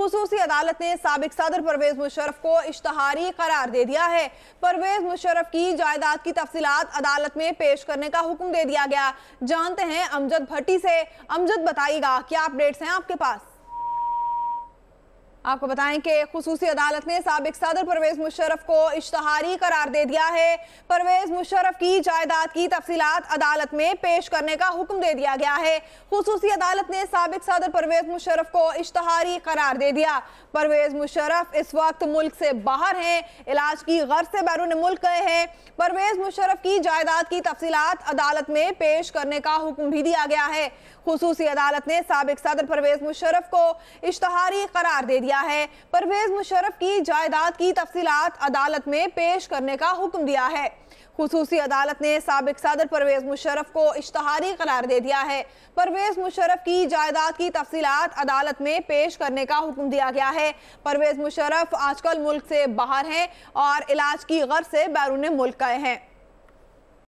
خصوصی عدالت نے سابق صدر پرویز مشرف کو اشتہاری قرار دے دیا ہے پرویز مشرف کی جائیداد کی تفصیلات عدالت میں پیش کرنے کا حکم دے دیا گیا جانتے ہیں امجد بھٹی سے امجد بتائیے گا کیا اپڈیٹس ہیں آپ کے پاس آپ کو بتائیں کہ خصوصی عدالت نے سابق صدر پرویز مشرف کو اشتہاری قرار دے دیا ہے پرویز مشرف کی جائیداد کی تفصیلات عدالت میں پیش کرنے کا حکم دے دیا گیا ہے خصوصی عدالت نے سابق صدر پرویز مشرف کو اشتہاری قرار دے دیا پرویز مشرف اس وقت ملک سے باہر ہیں علاج کی غرض سے بیرون ملک گئے ہیں پرویز مشرف کی جائیداد کی تفصیلات عدالت میں پیش کرنے کا حکم بھی دیا گیا ہے خصوصی عدالت نے سابق صدر پرویز مشرف کو اشتہاری قرار دے دیا ہے پرویز مشرف کی جائیداد کی تفصیلات عدالت میں پیش کرنے کا حکم دیا ہے خصوصی عدالت نے سابق صدر پرویز مشرف کو اشتہاری قرار دے دیا ہے پرویز مشرف کی جائیداد کی تفصیلات عدالت میں پیش کرنے کا حکم دیا گیا ہے پرویز مشرف آج کل ملک سے باہر ہیں اور علاج کی غرض سے بیرون ملک گئے ہیں